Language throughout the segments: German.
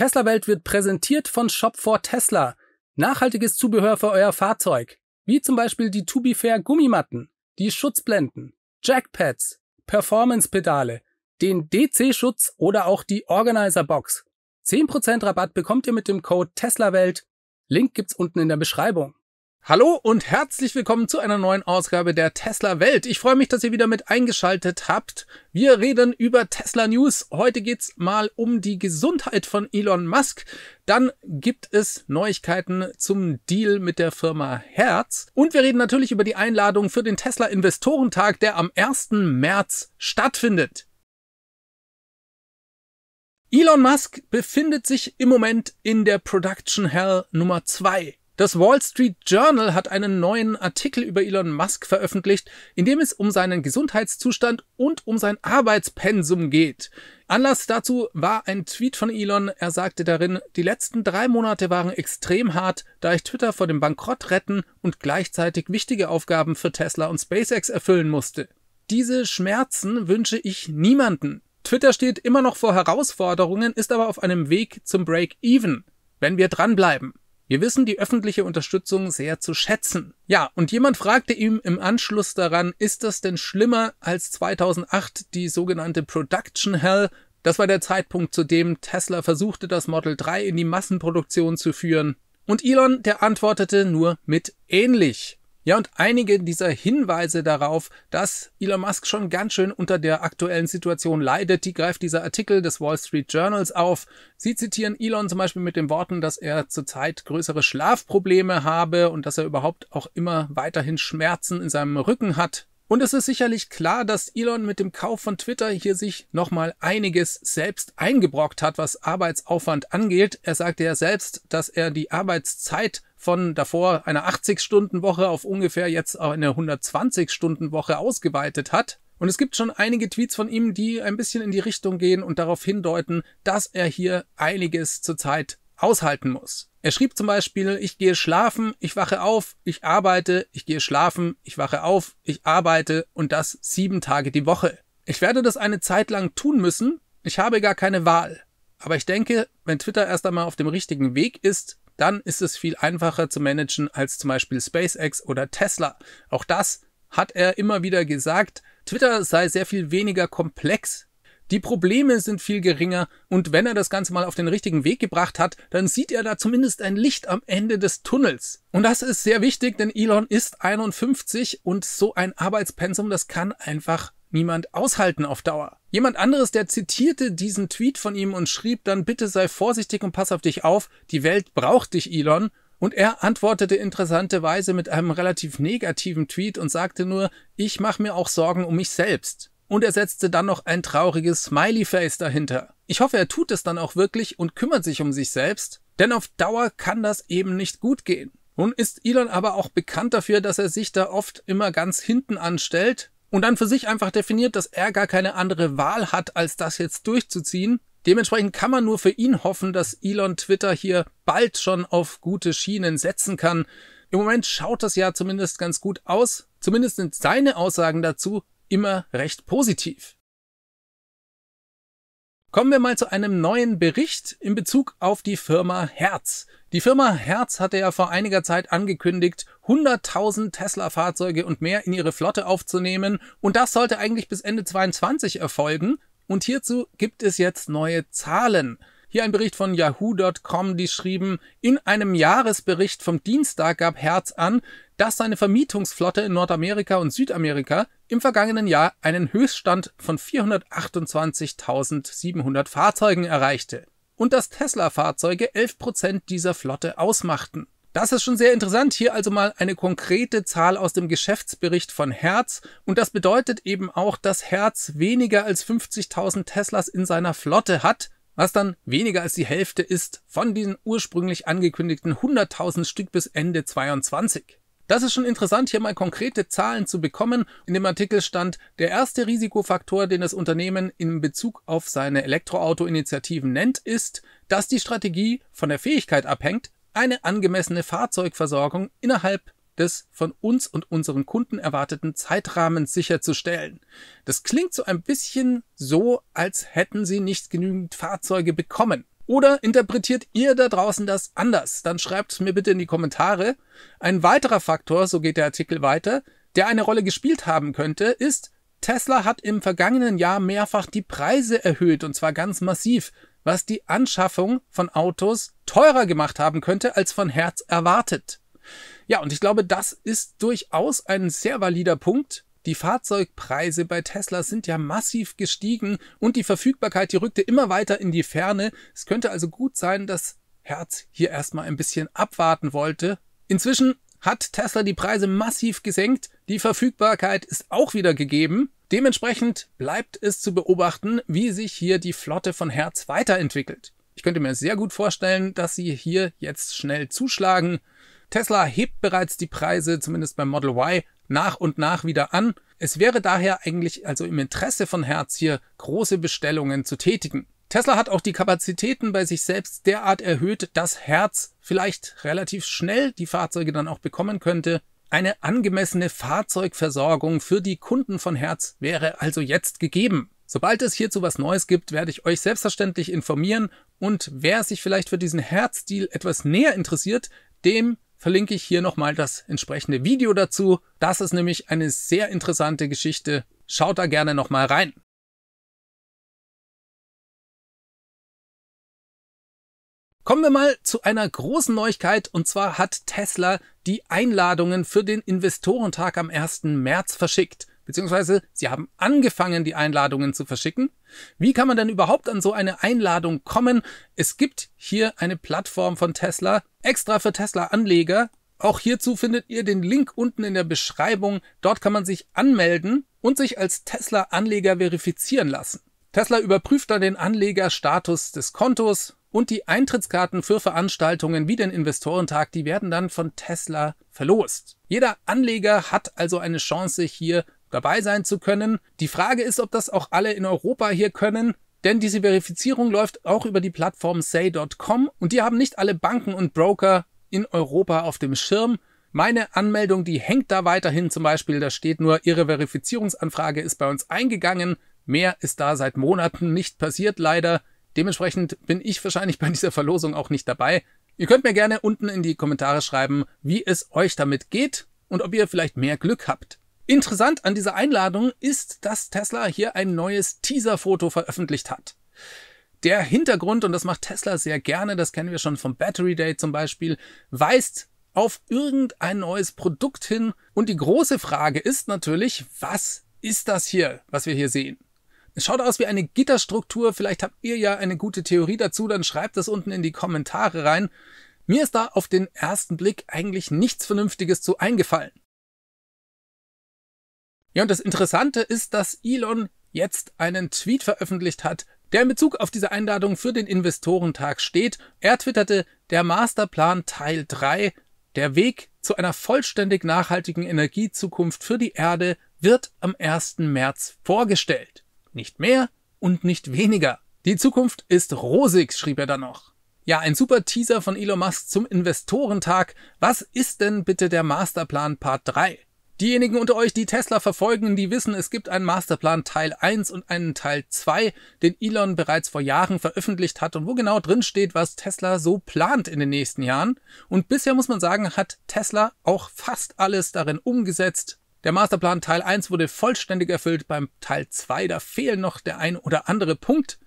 Tesla-Welt wird präsentiert von Shop for Tesla. Nachhaltiges Zubehör für euer Fahrzeug. Wie zum Beispiel die Tubifair Gummimatten, die Schutzblenden, Jackpads, Performance-Pedale, den DC-Schutz oder auch die Organizer-Box. 10% Rabatt bekommt ihr mit dem Code TESLAWELT. Link gibt's unten in der Beschreibung. Hallo und herzlich willkommen zu einer neuen Ausgabe der Tesla Welt. Ich freue mich, dass ihr wieder mit eingeschaltet habt. Wir reden über Tesla News. Heute geht's mal um die Gesundheit von Elon Musk. Dann gibt es Neuigkeiten zum Deal mit der Firma Herz. Und wir reden natürlich über die Einladung für den Tesla Investorentag, der am 1. März stattfindet. Elon Musk befindet sich im Moment in der Production Hell Nummer 2. Das Wall Street Journal hat einen neuen Artikel über Elon Musk veröffentlicht, in dem es um seinen Gesundheitszustand und um sein Arbeitspensum geht. Anlass dazu war ein Tweet von Elon. Er sagte darin, die letzten drei Monate waren extrem hart, da ich Twitter vor dem Bankrott retten und gleichzeitig wichtige Aufgaben für Tesla und SpaceX erfüllen musste. Diese Schmerzen wünsche ich niemanden. Twitter steht immer noch vor Herausforderungen, ist aber auf einem Weg zum Break-Even, wenn wir dranbleiben. Wir wissen die öffentliche Unterstützung sehr zu schätzen. Ja, und jemand fragte ihm im Anschluss daran, ist das denn schlimmer als 2008 die sogenannte Production Hell? Das war der Zeitpunkt, zu dem Tesla versuchte, das Model 3 in die Massenproduktion zu führen. Und Elon, der antwortete nur mit ähnlich. Ja, und einige dieser Hinweise darauf, dass Elon Musk schon ganz schön unter der aktuellen Situation leidet, die greift dieser Artikel des Wall Street Journals auf. Sie zitieren Elon zum Beispiel mit den Worten, dass er zurzeit größere Schlafprobleme habe und dass er überhaupt auch immer weiterhin Schmerzen in seinem Rücken hat. Und es ist sicherlich klar, dass Elon mit dem Kauf von Twitter hier sich nochmal einiges selbst eingebrockt hat, was Arbeitsaufwand angeht. Er sagte ja selbst, dass er die Arbeitszeit von davor einer 80-Stunden-Woche auf ungefähr jetzt eine 120-Stunden-Woche ausgeweitet hat. Und es gibt schon einige Tweets von ihm, die ein bisschen in die Richtung gehen und darauf hindeuten, dass er hier einiges zurzeit aushalten muss. Er schrieb zum Beispiel, ich gehe schlafen, ich wache auf, ich arbeite, ich gehe schlafen, ich wache auf, ich arbeite und das sieben Tage die Woche. Ich werde das eine Zeit lang tun müssen, ich habe gar keine Wahl. Aber ich denke, wenn Twitter erst einmal auf dem richtigen Weg ist, dann ist es viel einfacher zu managen als zum Beispiel SpaceX oder Tesla. Auch das hat er immer wieder gesagt. Twitter sei sehr viel weniger komplex die Probleme sind viel geringer und wenn er das Ganze mal auf den richtigen Weg gebracht hat, dann sieht er da zumindest ein Licht am Ende des Tunnels. Und das ist sehr wichtig, denn Elon ist 51 und so ein Arbeitspensum, das kann einfach niemand aushalten auf Dauer. Jemand anderes, der zitierte diesen Tweet von ihm und schrieb dann bitte sei vorsichtig und pass auf dich auf, die Welt braucht dich, Elon. Und er antwortete interessanterweise mit einem relativ negativen Tweet und sagte nur, ich mache mir auch Sorgen um mich selbst und er setzte dann noch ein trauriges Smiley-Face dahinter. Ich hoffe, er tut es dann auch wirklich und kümmert sich um sich selbst, denn auf Dauer kann das eben nicht gut gehen. Nun ist Elon aber auch bekannt dafür, dass er sich da oft immer ganz hinten anstellt und dann für sich einfach definiert, dass er gar keine andere Wahl hat, als das jetzt durchzuziehen. Dementsprechend kann man nur für ihn hoffen, dass Elon Twitter hier bald schon auf gute Schienen setzen kann. Im Moment schaut das ja zumindest ganz gut aus. Zumindest sind seine Aussagen dazu immer recht positiv. Kommen wir mal zu einem neuen Bericht in Bezug auf die Firma Herz. Die Firma Herz hatte ja vor einiger Zeit angekündigt, 100.000 Tesla-Fahrzeuge und mehr in ihre Flotte aufzunehmen und das sollte eigentlich bis Ende 22 erfolgen und hierzu gibt es jetzt neue Zahlen. Hier ein Bericht von Yahoo.com, die schrieben, in einem Jahresbericht vom Dienstag gab Herz an, dass seine Vermietungsflotte in Nordamerika und Südamerika im vergangenen Jahr einen Höchststand von 428.700 Fahrzeugen erreichte und dass Tesla-Fahrzeuge 11% dieser Flotte ausmachten. Das ist schon sehr interessant. Hier also mal eine konkrete Zahl aus dem Geschäftsbericht von Hertz. Und das bedeutet eben auch, dass Hertz weniger als 50.000 Teslas in seiner Flotte hat, was dann weniger als die Hälfte ist von diesen ursprünglich angekündigten 100.000 Stück bis Ende 22. Das ist schon interessant, hier mal konkrete Zahlen zu bekommen. In dem Artikel stand, der erste Risikofaktor, den das Unternehmen in Bezug auf seine Elektroauto-Initiativen nennt, ist, dass die Strategie von der Fähigkeit abhängt, eine angemessene Fahrzeugversorgung innerhalb des von uns und unseren Kunden erwarteten Zeitrahmens sicherzustellen. Das klingt so ein bisschen so, als hätten sie nicht genügend Fahrzeuge bekommen. Oder interpretiert ihr da draußen das anders? Dann schreibt es mir bitte in die Kommentare. Ein weiterer Faktor, so geht der Artikel weiter, der eine Rolle gespielt haben könnte, ist, Tesla hat im vergangenen Jahr mehrfach die Preise erhöht und zwar ganz massiv, was die Anschaffung von Autos teurer gemacht haben könnte als von Herz erwartet. Ja, und ich glaube, das ist durchaus ein sehr valider Punkt, die Fahrzeugpreise bei Tesla sind ja massiv gestiegen und die Verfügbarkeit, die rückte immer weiter in die Ferne. Es könnte also gut sein, dass Herz hier erstmal ein bisschen abwarten wollte. Inzwischen hat Tesla die Preise massiv gesenkt, die Verfügbarkeit ist auch wieder gegeben. Dementsprechend bleibt es zu beobachten, wie sich hier die Flotte von Herz weiterentwickelt. Ich könnte mir sehr gut vorstellen, dass sie hier jetzt schnell zuschlagen. Tesla hebt bereits die Preise, zumindest beim Model Y, nach und nach wieder an. Es wäre daher eigentlich also im Interesse von Herz hier große Bestellungen zu tätigen. Tesla hat auch die Kapazitäten bei sich selbst derart erhöht, dass Herz vielleicht relativ schnell die Fahrzeuge dann auch bekommen könnte. Eine angemessene Fahrzeugversorgung für die Kunden von Herz wäre also jetzt gegeben. Sobald es hierzu was Neues gibt, werde ich euch selbstverständlich informieren und wer sich vielleicht für diesen Hertz-Deal etwas näher interessiert, dem verlinke ich hier nochmal das entsprechende Video dazu. Das ist nämlich eine sehr interessante Geschichte. Schaut da gerne nochmal rein. Kommen wir mal zu einer großen Neuigkeit und zwar hat Tesla die Einladungen für den Investorentag am 1. März verschickt beziehungsweise Sie haben angefangen, die Einladungen zu verschicken. Wie kann man denn überhaupt an so eine Einladung kommen? Es gibt hier eine Plattform von Tesla, extra für Tesla-Anleger. Auch hierzu findet ihr den Link unten in der Beschreibung. Dort kann man sich anmelden und sich als Tesla-Anleger verifizieren lassen. Tesla überprüft dann den Anlegerstatus des Kontos und die Eintrittskarten für Veranstaltungen wie den Investorentag, die werden dann von Tesla verlost. Jeder Anleger hat also eine Chance, hier dabei sein zu können. Die Frage ist, ob das auch alle in Europa hier können. Denn diese Verifizierung läuft auch über die Plattform say.com und die haben nicht alle Banken und Broker in Europa auf dem Schirm. Meine Anmeldung, die hängt da weiterhin zum Beispiel, da steht nur, Ihre Verifizierungsanfrage ist bei uns eingegangen. Mehr ist da seit Monaten nicht passiert, leider. Dementsprechend bin ich wahrscheinlich bei dieser Verlosung auch nicht dabei. Ihr könnt mir gerne unten in die Kommentare schreiben, wie es euch damit geht und ob ihr vielleicht mehr Glück habt. Interessant an dieser Einladung ist, dass Tesla hier ein neues Teaserfoto veröffentlicht hat. Der Hintergrund, und das macht Tesla sehr gerne, das kennen wir schon vom Battery Day zum Beispiel, weist auf irgendein neues Produkt hin. Und die große Frage ist natürlich, was ist das hier, was wir hier sehen? Es schaut aus wie eine Gitterstruktur. Vielleicht habt ihr ja eine gute Theorie dazu, dann schreibt das unten in die Kommentare rein. Mir ist da auf den ersten Blick eigentlich nichts Vernünftiges zu eingefallen. Ja, und das Interessante ist, dass Elon jetzt einen Tweet veröffentlicht hat, der in Bezug auf diese Einladung für den Investorentag steht. Er twitterte, der Masterplan Teil 3, der Weg zu einer vollständig nachhaltigen Energiezukunft für die Erde wird am 1. März vorgestellt. Nicht mehr und nicht weniger. Die Zukunft ist rosig, schrieb er dann noch. Ja, ein super Teaser von Elon Musk zum Investorentag. Was ist denn bitte der Masterplan Part 3? Diejenigen unter euch, die Tesla verfolgen, die wissen, es gibt einen Masterplan Teil 1 und einen Teil 2, den Elon bereits vor Jahren veröffentlicht hat und wo genau drin steht, was Tesla so plant in den nächsten Jahren. Und bisher muss man sagen, hat Tesla auch fast alles darin umgesetzt. Der Masterplan Teil 1 wurde vollständig erfüllt, beim Teil 2, da fehlen noch der ein oder andere Punkt.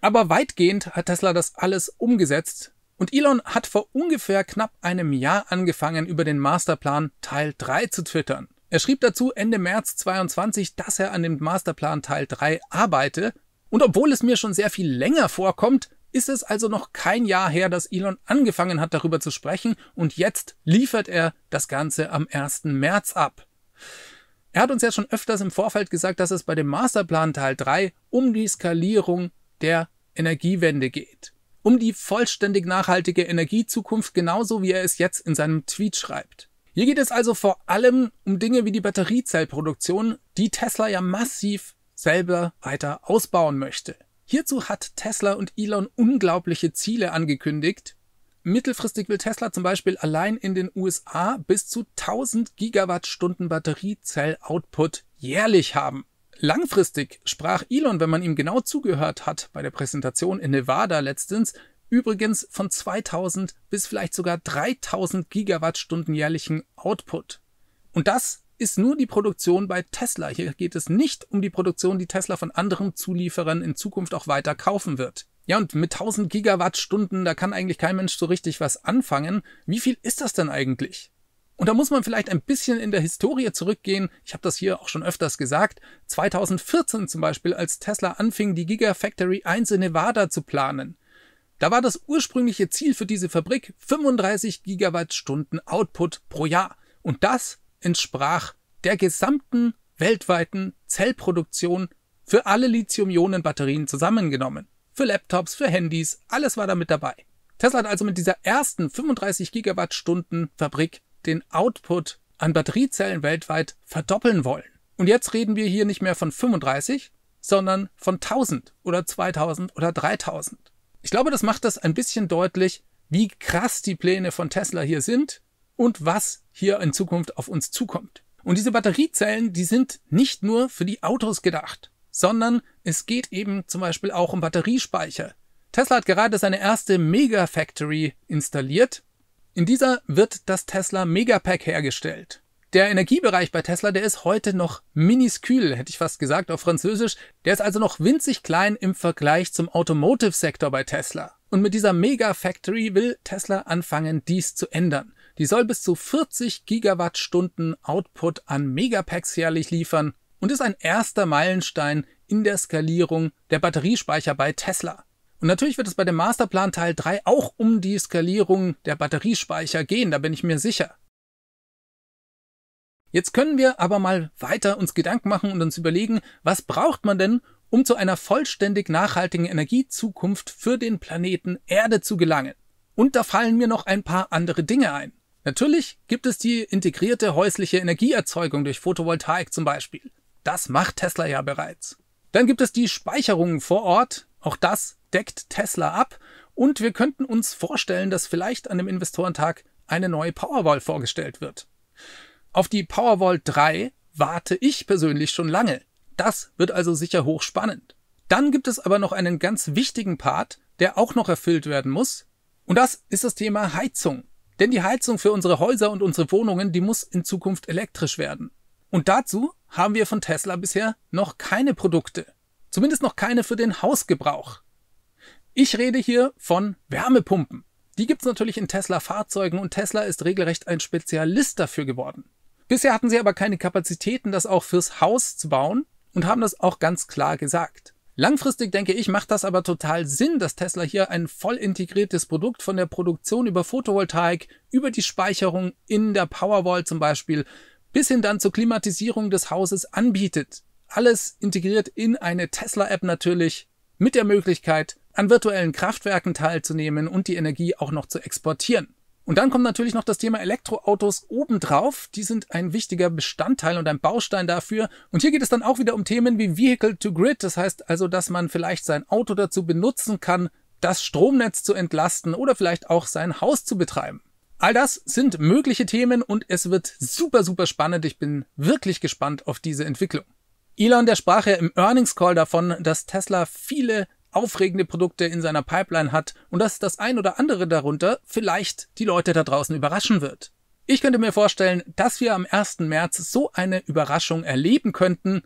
Aber weitgehend hat Tesla das alles umgesetzt. Und Elon hat vor ungefähr knapp einem Jahr angefangen, über den Masterplan Teil 3 zu twittern. Er schrieb dazu Ende März 22, dass er an dem Masterplan Teil 3 arbeite. Und obwohl es mir schon sehr viel länger vorkommt, ist es also noch kein Jahr her, dass Elon angefangen hat, darüber zu sprechen. Und jetzt liefert er das Ganze am 1. März ab. Er hat uns ja schon öfters im Vorfeld gesagt, dass es bei dem Masterplan Teil 3 um die Skalierung der Energiewende geht um die vollständig nachhaltige Energiezukunft, genauso wie er es jetzt in seinem Tweet schreibt. Hier geht es also vor allem um Dinge wie die Batteriezellproduktion, die Tesla ja massiv selber weiter ausbauen möchte. Hierzu hat Tesla und Elon unglaubliche Ziele angekündigt. Mittelfristig will Tesla zum Beispiel allein in den USA bis zu 1000 Gigawattstunden Batteriezell-Output jährlich haben. Langfristig sprach Elon, wenn man ihm genau zugehört hat, bei der Präsentation in Nevada letztens, übrigens von 2000 bis vielleicht sogar 3000 Gigawattstunden jährlichen Output. Und das ist nur die Produktion bei Tesla. Hier geht es nicht um die Produktion, die Tesla von anderen Zulieferern in Zukunft auch weiter kaufen wird. Ja, und mit 1000 Gigawattstunden, da kann eigentlich kein Mensch so richtig was anfangen. Wie viel ist das denn eigentlich? Und da muss man vielleicht ein bisschen in der Historie zurückgehen. Ich habe das hier auch schon öfters gesagt. 2014 zum Beispiel, als Tesla anfing, die Gigafactory 1 in Nevada zu planen. Da war das ursprüngliche Ziel für diese Fabrik 35 Gigawattstunden Output pro Jahr. Und das entsprach der gesamten weltweiten Zellproduktion für alle Lithium-Ionen-Batterien zusammengenommen. Für Laptops, für Handys, alles war damit dabei. Tesla hat also mit dieser ersten 35 Gigawattstunden Fabrik den Output an Batteriezellen weltweit verdoppeln wollen. Und jetzt reden wir hier nicht mehr von 35, sondern von 1000 oder 2000 oder 3000. Ich glaube, das macht das ein bisschen deutlich, wie krass die Pläne von Tesla hier sind und was hier in Zukunft auf uns zukommt. Und diese Batteriezellen, die sind nicht nur für die Autos gedacht, sondern es geht eben zum Beispiel auch um Batteriespeicher. Tesla hat gerade seine erste Megafactory installiert in dieser wird das Tesla Megapack hergestellt. Der Energiebereich bei Tesla, der ist heute noch miniskül, hätte ich fast gesagt auf Französisch. Der ist also noch winzig klein im Vergleich zum Automotive-Sektor bei Tesla. Und mit dieser Mega-Factory will Tesla anfangen, dies zu ändern. Die soll bis zu 40 Gigawattstunden Output an Megapacks jährlich liefern und ist ein erster Meilenstein in der Skalierung der Batteriespeicher bei Tesla. Und natürlich wird es bei dem Masterplan Teil 3 auch um die Skalierung der Batteriespeicher gehen, da bin ich mir sicher. Jetzt können wir aber mal weiter uns Gedanken machen und uns überlegen, was braucht man denn, um zu einer vollständig nachhaltigen Energiezukunft für den Planeten Erde zu gelangen. Und da fallen mir noch ein paar andere Dinge ein. Natürlich gibt es die integrierte häusliche Energieerzeugung durch Photovoltaik zum Beispiel. Das macht Tesla ja bereits. Dann gibt es die Speicherungen vor Ort. Auch das deckt Tesla ab und wir könnten uns vorstellen, dass vielleicht an dem Investorentag eine neue Powerwall vorgestellt wird. Auf die Powerwall 3 warte ich persönlich schon lange. Das wird also sicher hochspannend. Dann gibt es aber noch einen ganz wichtigen Part, der auch noch erfüllt werden muss. Und das ist das Thema Heizung. Denn die Heizung für unsere Häuser und unsere Wohnungen, die muss in Zukunft elektrisch werden. Und dazu haben wir von Tesla bisher noch keine Produkte. Zumindest noch keine für den Hausgebrauch. Ich rede hier von Wärmepumpen. Die gibt es natürlich in Tesla-Fahrzeugen und Tesla ist regelrecht ein Spezialist dafür geworden. Bisher hatten sie aber keine Kapazitäten, das auch fürs Haus zu bauen und haben das auch ganz klar gesagt. Langfristig denke ich, macht das aber total Sinn, dass Tesla hier ein voll integriertes Produkt von der Produktion über Photovoltaik, über die Speicherung in der Powerwall zum Beispiel, bis hin dann zur Klimatisierung des Hauses anbietet. Alles integriert in eine Tesla-App natürlich, mit der Möglichkeit, an virtuellen Kraftwerken teilzunehmen und die Energie auch noch zu exportieren. Und dann kommt natürlich noch das Thema Elektroautos obendrauf. Die sind ein wichtiger Bestandteil und ein Baustein dafür. Und hier geht es dann auch wieder um Themen wie Vehicle to Grid. Das heißt also, dass man vielleicht sein Auto dazu benutzen kann, das Stromnetz zu entlasten oder vielleicht auch sein Haus zu betreiben. All das sind mögliche Themen und es wird super, super spannend. Ich bin wirklich gespannt auf diese Entwicklung. Elon, der sprach ja im Earnings Call davon, dass Tesla viele aufregende Produkte in seiner Pipeline hat und dass das ein oder andere darunter vielleicht die Leute da draußen überraschen wird. Ich könnte mir vorstellen, dass wir am 1. März so eine Überraschung erleben könnten.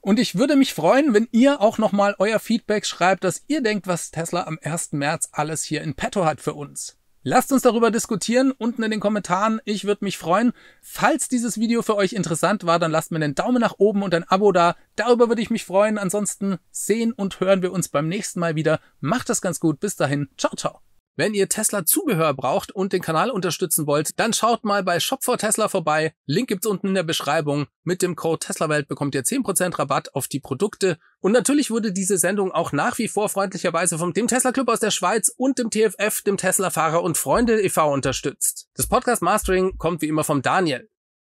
Und ich würde mich freuen, wenn ihr auch nochmal euer Feedback schreibt, dass ihr denkt, was Tesla am 1. März alles hier in petto hat für uns. Lasst uns darüber diskutieren unten in den Kommentaren. Ich würde mich freuen. Falls dieses Video für euch interessant war, dann lasst mir einen Daumen nach oben und ein Abo da. Darüber würde ich mich freuen. Ansonsten sehen und hören wir uns beim nächsten Mal wieder. Macht das ganz gut. Bis dahin. Ciao, ciao. Wenn ihr Tesla Zubehör braucht und den Kanal unterstützen wollt, dann schaut mal bei Shop for Tesla vorbei. Link gibt's unten in der Beschreibung. Mit dem Code TeslaWelt bekommt ihr 10% Rabatt auf die Produkte. Und natürlich wurde diese Sendung auch nach wie vor freundlicherweise vom dem Tesla Club aus der Schweiz und dem TFF, dem Tesla Fahrer und Freunde e.V. unterstützt. Das Podcast Mastering kommt wie immer vom Daniel.